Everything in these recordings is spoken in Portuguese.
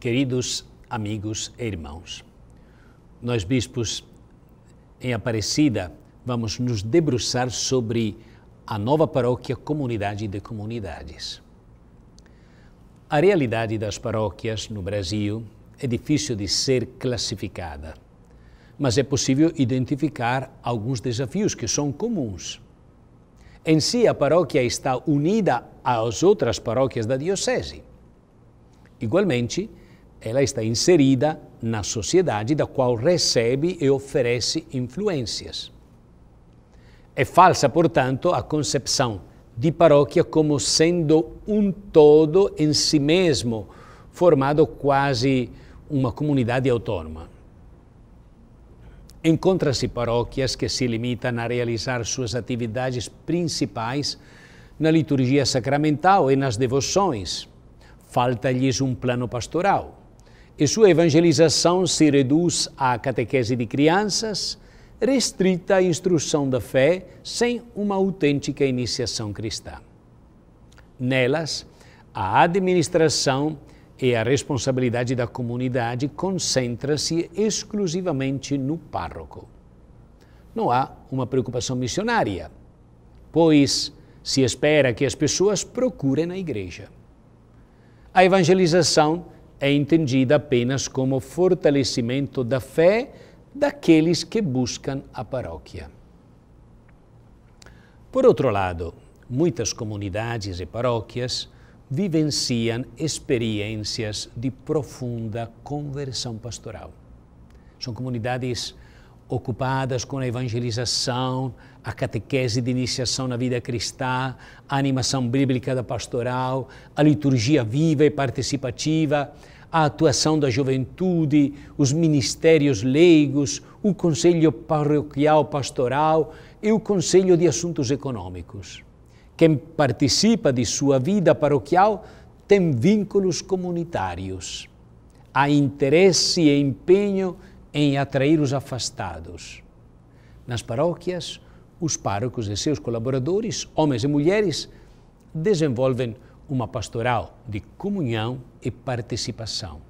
Queridos amigos e irmãos, nós bispos em Aparecida vamos nos debruçar sobre a nova paróquia Comunidade de Comunidades. A realidade das paróquias no Brasil é difícil de ser classificada, mas é possível identificar alguns desafios que são comuns. Em si, a paróquia está unida às outras paróquias da diocese. Igualmente, ela está inserida na sociedade da qual recebe e oferece influências. É falsa, portanto, a concepção de paróquia como sendo um todo em si mesmo, formado quase uma comunidade autônoma. Encontra-se paróquias que se limitam a realizar suas atividades principais na liturgia sacramental e nas devoções. Falta-lhes um plano pastoral e sua evangelização se reduz à catequese de crianças, restrita à instrução da fé sem uma autêntica iniciação cristã. Nelas, a administração e a responsabilidade da comunidade concentra-se exclusivamente no párroco. Não há uma preocupação missionária, pois se espera que as pessoas procurem a igreja. A evangelização é entendida apenas como fortalecimento da fé daqueles que buscam a paróquia. Por outro lado, muitas comunidades e paróquias vivenciam experiências de profunda conversão pastoral. São comunidades ocupadas com a evangelização, a catequese de iniciação na vida cristã, a animação bíblica da pastoral, a liturgia viva e participativa, a atuação da juventude, os ministérios leigos, o conselho parroquial pastoral e o conselho de assuntos econômicos. Quem participa de sua vida paroquial tem vínculos comunitários. Há interesse e empenho em atrair os afastados. Nas paróquias, os párocos e seus colaboradores, homens e mulheres, desenvolvem uma pastoral de comunhão e participação.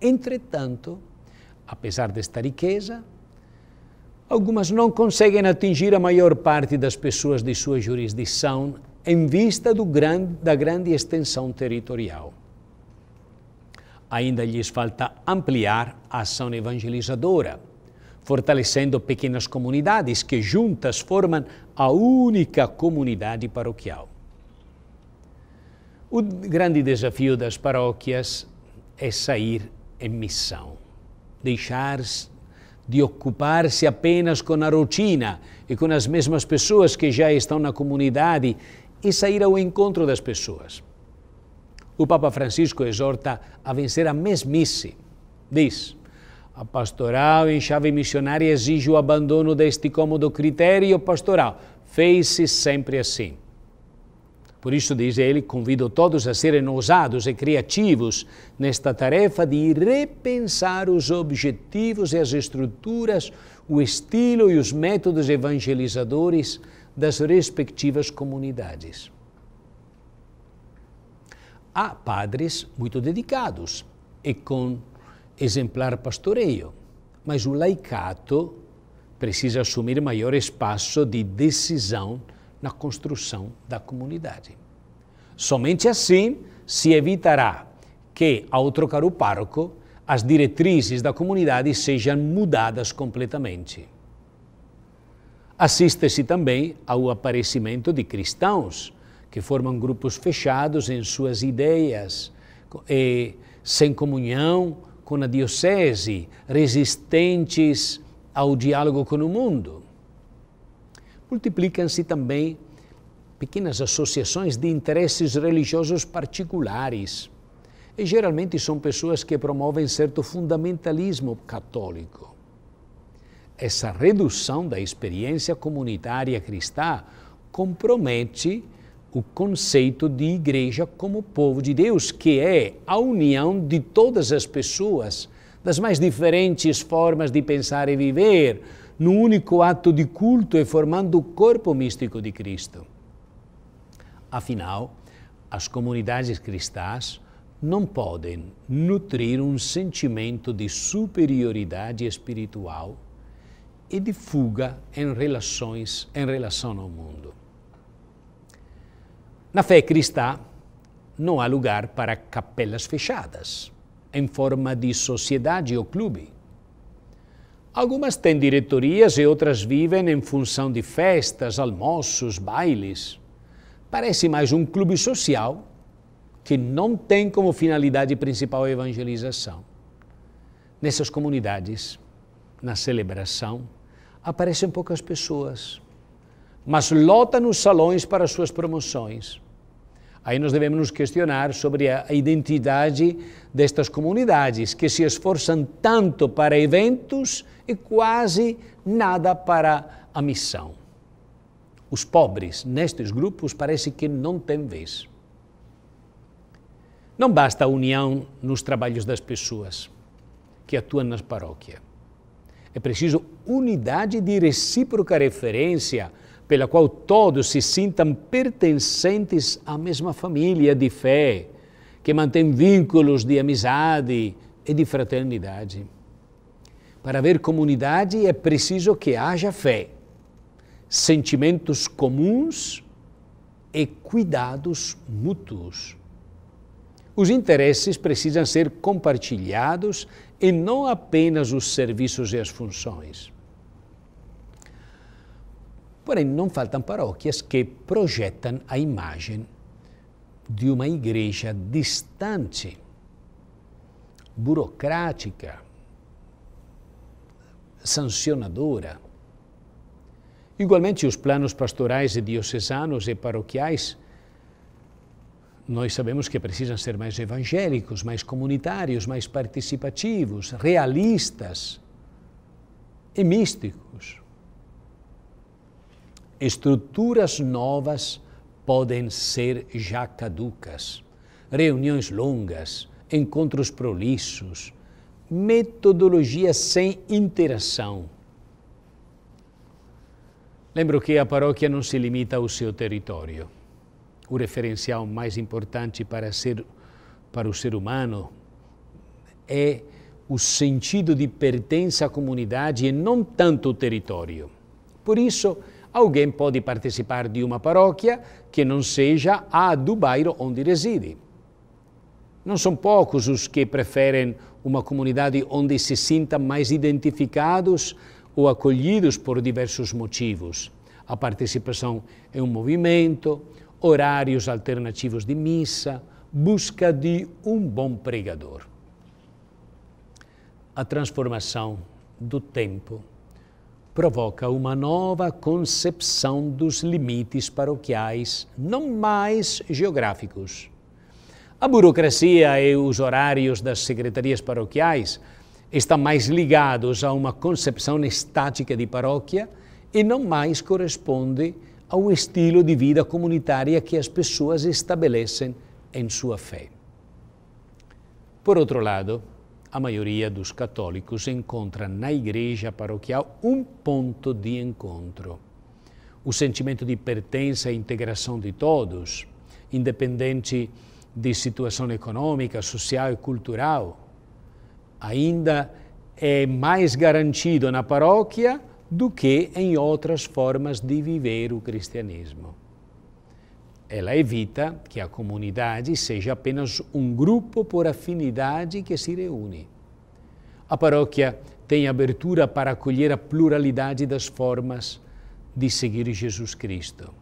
Entretanto, apesar desta riqueza, algumas não conseguem atingir a maior parte das pessoas de sua jurisdição em vista grande, da grande extensão territorial ainda lhes falta ampliar a ação evangelizadora, fortalecendo pequenas comunidades que juntas formam a única comunidade paroquial. O grande desafio das paróquias é sair em missão, deixar de ocupar-se apenas com a rotina e com as mesmas pessoas que já estão na comunidade e sair ao encontro das pessoas. O Papa Francisco exorta a vencer a mesmice. Diz: a pastoral em chave missionária exige o abandono deste cômodo critério pastoral. Fez-se sempre assim. Por isso, diz ele, convido todos a serem ousados e criativos nesta tarefa de repensar os objetivos e as estruturas, o estilo e os métodos evangelizadores das respectivas comunidades a padres muito dedicados e com exemplar pastoreio, mas o laicato precisa assumir maior espaço de decisão na construção da comunidade. Somente assim se evitará que, ao trocar o parco as diretrizes da comunidade sejam mudadas completamente. Assiste-se também ao aparecimento de cristãos que formam grupos fechados em suas ideias, e sem comunhão com a diocese, resistentes ao diálogo com o mundo. Multiplicam-se também pequenas associações de interesses religiosos particulares. E geralmente são pessoas que promovem certo fundamentalismo católico. Essa redução da experiência comunitária cristã compromete o conceito de igreja como povo de Deus, que é a união de todas as pessoas, das mais diferentes formas de pensar e viver, no único ato de culto e formando o corpo místico de Cristo. Afinal, as comunidades cristãs não podem nutrir um sentimento de superioridade espiritual e de fuga em relações em relação ao mundo. Na fé cristã, não há lugar para capelas fechadas, em forma de sociedade ou clube. Algumas têm diretorias e outras vivem em função de festas, almoços, bailes. Parece mais um clube social que não tem como finalidade principal a evangelização. Nessas comunidades, na celebração, aparecem poucas pessoas, mas lotam os salões para suas promoções Aí nós devemos nos questionar sobre a identidade destas comunidades que se esforçam tanto para eventos e quase nada para a missão. Os pobres nestes grupos parece que não têm vez. Não basta a união nos trabalhos das pessoas que atuam nas paróquias. É preciso unidade de recíproca referência pela qual todos se sintam pertencentes à mesma família de fé, que mantém vínculos de amizade e de fraternidade. Para haver comunidade é preciso que haja fé, sentimentos comuns e cuidados mútuos. Os interesses precisam ser compartilhados e não apenas os serviços e as funções. Porém, não faltam paróquias que projetam a imagem de uma igreja distante, burocrática, sancionadora. Igualmente, os planos pastorais e diocesanos e paroquiais, nós sabemos que precisam ser mais evangélicos, mais comunitários, mais participativos, realistas e místicos. Estruturas novas podem ser já caducas. Reuniões longas, encontros prolixos, metodologia sem interação. Lembro que a paróquia não se limita ao seu território. O referencial mais importante para, ser, para o ser humano é o sentido de pertença à comunidade e não tanto o território. Por isso, alguém pode participar de uma paróquia que não seja a do bairro onde reside. Não são poucos os que preferem uma comunidade onde se sintam mais identificados ou acolhidos por diversos motivos. A participação em é um movimento, horários alternativos de missa, busca de um bom pregador. A transformação do tempo provoca uma nova concepção dos limites paroquiais, não mais geográficos. A burocracia e os horários das secretarias paroquiais estão mais ligados a uma concepção estática de paróquia e não mais corresponde ao estilo de vida comunitária que as pessoas estabelecem em sua fé. Por outro lado, a maioria dos católicos encontra na igreja paroquial um ponto de encontro. O sentimento de pertença e integração de todos, independente de situação econômica, social e cultural, ainda é mais garantido na paróquia do que em outras formas de viver o cristianismo. Ela evita que a comunidade seja apenas um grupo por afinidade que se reúne. A paróquia tem abertura para acolher a pluralidade das formas de seguir Jesus Cristo.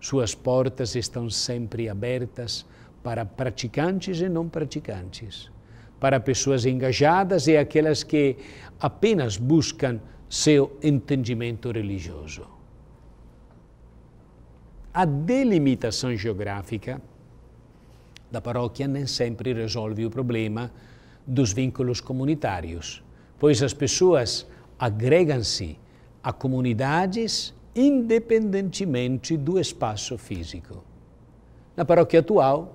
Suas portas estão sempre abertas para praticantes e não praticantes, para pessoas engajadas e aquelas que apenas buscam seu entendimento religioso. A delimitação geográfica da paróquia nem sempre resolve o problema dos vínculos comunitários, pois as pessoas agregam-se a comunidades independentemente do espaço físico. Na paróquia atual,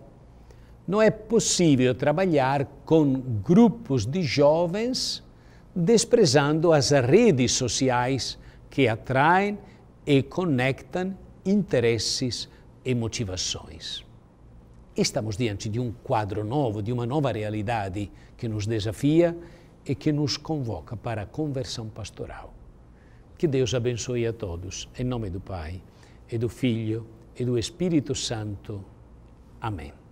não é possível trabalhar com grupos de jovens desprezando as redes sociais que atraem e conectam interesses e motivações. Estamos diante de um quadro novo, de uma nova realidade que nos desafia e que nos convoca para a conversão pastoral. Que Deus abençoe a todos, em nome do Pai, e do Filho, e do Espírito Santo. Amém.